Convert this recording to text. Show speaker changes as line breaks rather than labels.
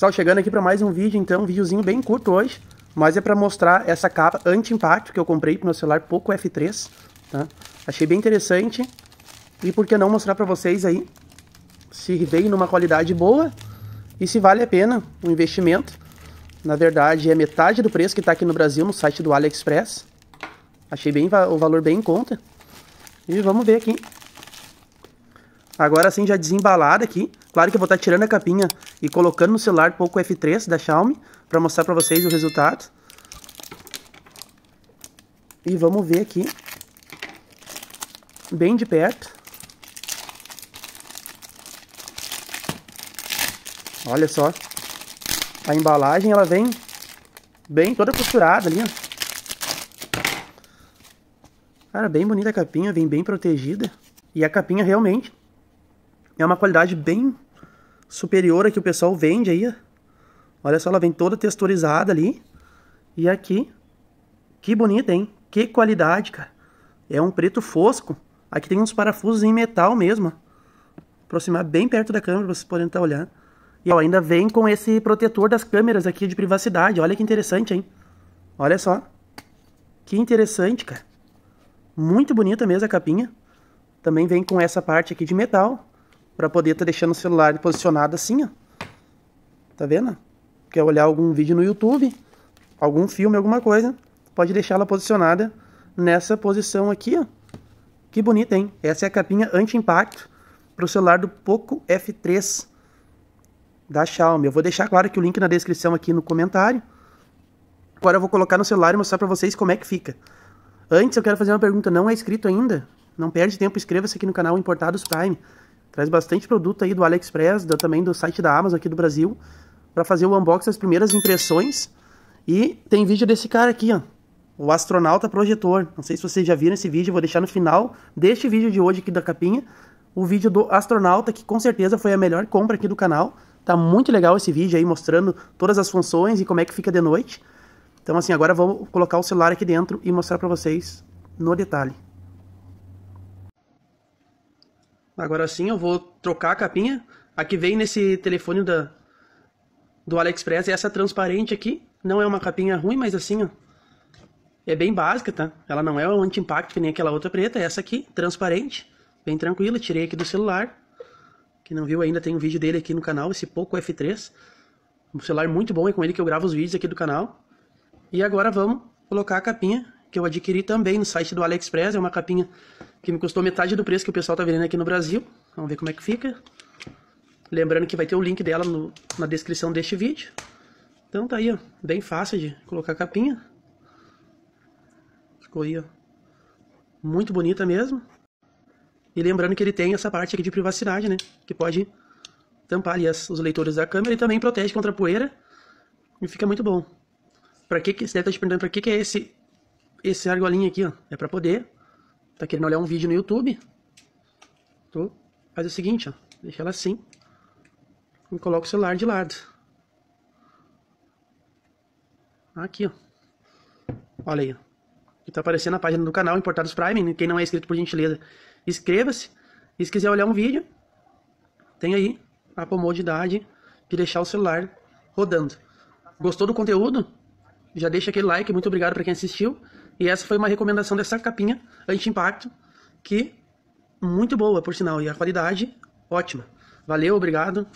Pessoal, chegando aqui para mais um vídeo, então, um videozinho bem curto hoje, mas é para mostrar essa capa anti-impacto que eu comprei pro meu celular Poco F3, tá? Achei bem interessante e por que não mostrar para vocês aí se veio numa qualidade boa e se vale a pena o investimento. Na verdade, é metade do preço que está aqui no Brasil, no site do AliExpress. Achei bem o valor bem em conta. E vamos ver aqui. Agora sim, já desembalada aqui. Claro que eu vou estar tirando a capinha e colocando no celular pouco F3 da Xiaomi para mostrar para vocês o resultado. E vamos ver aqui, bem de perto. Olha só, a embalagem ela vem bem toda costurada ali, ó. Cara, bem bonita a capinha, vem bem protegida. E a capinha realmente é uma qualidade bem superior a que o pessoal vende aí. Olha só, ela vem toda texturizada ali. E aqui, que bonita, hein? Que qualidade, cara. É um preto fosco. Aqui tem uns parafusos em metal mesmo. Vou Aproximar bem perto da câmera para vocês poderem estar tá olhando. E ó, ainda vem com esse protetor das câmeras aqui de privacidade. Olha que interessante, hein? Olha só. Que interessante, cara. Muito bonita mesmo a capinha. Também vem com essa parte aqui de metal para poder estar tá deixando o celular posicionado assim, ó. Tá vendo? Quer olhar algum vídeo no YouTube, algum filme, alguma coisa, pode deixá-la posicionada nessa posição aqui, ó. Que bonita, hein? Essa é a capinha anti-impacto para o celular do Poco F3 da Xiaomi. Eu vou deixar claro que o link na descrição aqui no comentário. Agora eu vou colocar no celular e mostrar para vocês como é que fica. Antes eu quero fazer uma pergunta, não é inscrito ainda? Não perde tempo, inscreva-se aqui no canal Importados Prime Traz bastante produto aí do AliExpress, do, também do site da Amazon aqui do Brasil, para fazer o unboxing, as primeiras impressões. E tem vídeo desse cara aqui, ó. O astronauta projetor. Não sei se vocês já viram esse vídeo, vou deixar no final deste vídeo de hoje aqui da capinha. O vídeo do astronauta, que com certeza foi a melhor compra aqui do canal. Tá muito legal esse vídeo aí, mostrando todas as funções e como é que fica de noite. Então assim, agora vou colocar o celular aqui dentro e mostrar para vocês no detalhe. Agora sim eu vou trocar a capinha. A que vem nesse telefone da, do AliExpress é essa transparente aqui. Não é uma capinha ruim, mas assim, ó. É bem básica, tá? Ela não é um anti-impacto que nem aquela outra preta. É essa aqui, transparente. Bem tranquila. Tirei aqui do celular. Quem não viu ainda tem um vídeo dele aqui no canal, esse Poco F3. Um celular muito bom, é com ele que eu gravo os vídeos aqui do canal. E agora vamos colocar a capinha que eu adquiri também no site do AliExpress. É uma capinha que me custou metade do preço que o pessoal está vendendo aqui no Brasil. Vamos ver como é que fica. Lembrando que vai ter o link dela no, na descrição deste vídeo. Então tá aí, ó, bem fácil de colocar a capinha. Ficou aí, ó, muito bonita mesmo. E lembrando que ele tem essa parte aqui de privacidade, né, que pode tampar ali as, os leitores da câmera e também protege contra a poeira. E fica muito bom. Pra que, que você deve estar tá te perguntando, pra que, que é esse esse argolinha aqui, ó, é para poder. Tá querendo olhar um vídeo no YouTube? Tu faz o seguinte, ó, deixa ela assim e coloca o celular de lado. Aqui, ó. Olha aí, ó. Que tá aparecendo a página do canal Importados Prime. Né, quem não é inscrito, por gentileza, inscreva-se. E se quiser olhar um vídeo, tem aí a comodidade de deixar o celular rodando. Gostou do conteúdo? Já deixa aquele like, muito obrigado para quem assistiu. E essa foi uma recomendação dessa capinha anti-impacto, que muito boa, por sinal, e a qualidade ótima. Valeu, obrigado.